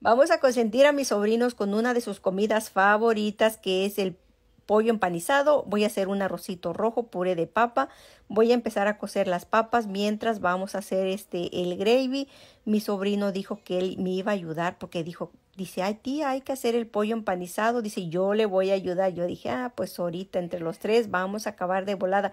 Vamos a consentir a mis sobrinos con una de sus comidas favoritas, que es el pollo empanizado. Voy a hacer un arrocito rojo, puré de papa. Voy a empezar a cocer las papas mientras vamos a hacer este el gravy. Mi sobrino dijo que él me iba a ayudar porque dijo dice, ay tía, hay que hacer el pollo empanizado, dice, yo le voy a ayudar. Yo dije, ah, pues ahorita entre los tres vamos a acabar de volada.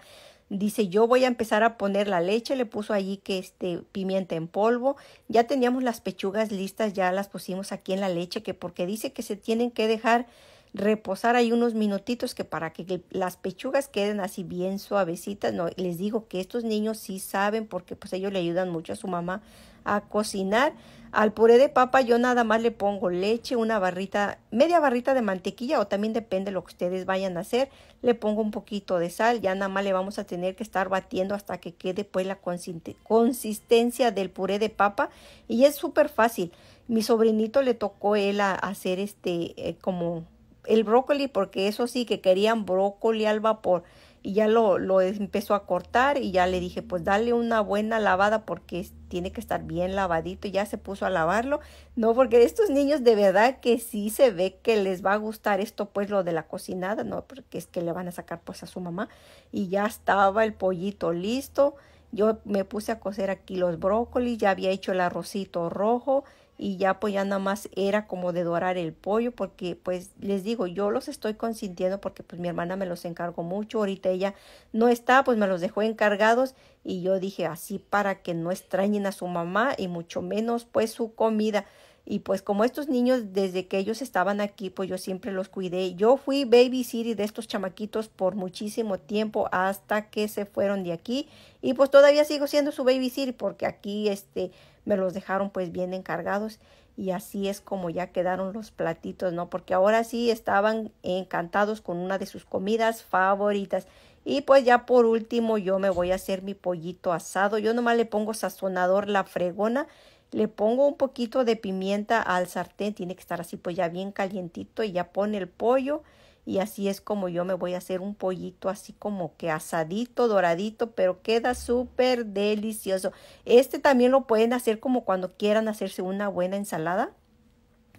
Dice, yo voy a empezar a poner la leche, le puso allí que este pimienta en polvo. Ya teníamos las pechugas listas, ya las pusimos aquí en la leche, que porque dice que se tienen que dejar reposar ahí unos minutitos que para que las pechugas queden así bien suavecitas. No, les digo que estos niños sí saben porque pues ellos le ayudan mucho a su mamá a cocinar. Al puré de papa yo nada más le pongo leche, una barrita, media barrita de mantequilla o también depende lo que ustedes vayan a hacer. Le pongo un poquito de sal, ya nada más le vamos a tener que estar batiendo hasta que quede pues la consistencia del puré de papa y es súper fácil. Mi sobrinito le tocó él a hacer este eh, como el brócoli, porque eso sí que querían brócoli al vapor. Y ya lo, lo empezó a cortar y ya le dije, pues dale una buena lavada porque tiene que estar bien lavadito. Y ya se puso a lavarlo. No, porque estos niños de verdad que sí se ve que les va a gustar esto, pues lo de la cocinada, ¿no? Porque es que le van a sacar pues a su mamá. Y ya estaba el pollito listo. Yo me puse a cocer aquí los brócolis, ya había hecho el arrocito rojo y ya pues ya nada más era como de dorar el pollo porque pues les digo yo los estoy consintiendo porque pues mi hermana me los encargó mucho ahorita ella no está pues me los dejó encargados y yo dije así para que no extrañen a su mamá y mucho menos pues su comida y pues como estos niños desde que ellos estaban aquí pues yo siempre los cuidé yo fui babysitter de estos chamaquitos por muchísimo tiempo hasta que se fueron de aquí y pues todavía sigo siendo su babysitter porque aquí este me los dejaron pues bien encargados y así es como ya quedaron los platitos, ¿no? Porque ahora sí estaban encantados con una de sus comidas favoritas. Y pues ya por último yo me voy a hacer mi pollito asado. Yo nomás le pongo sazonador la fregona, le pongo un poquito de pimienta al sartén, tiene que estar así pues ya bien calientito y ya pone el pollo y así es como yo me voy a hacer un pollito así como que asadito, doradito, pero queda súper delicioso. Este también lo pueden hacer como cuando quieran hacerse una buena ensalada.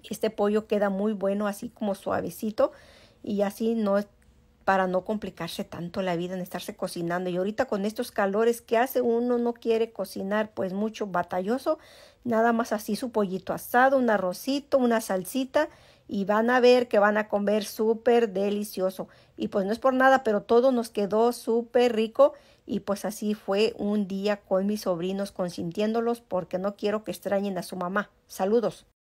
Este pollo queda muy bueno así como suavecito y así no es para no complicarse tanto la vida en estarse cocinando. Y ahorita con estos calores que hace uno no quiere cocinar pues mucho batalloso, nada más así su pollito asado, un arrocito, una salsita y van a ver que van a comer súper delicioso. Y pues no es por nada, pero todo nos quedó súper rico y pues así fue un día con mis sobrinos consintiéndolos porque no quiero que extrañen a su mamá. Saludos.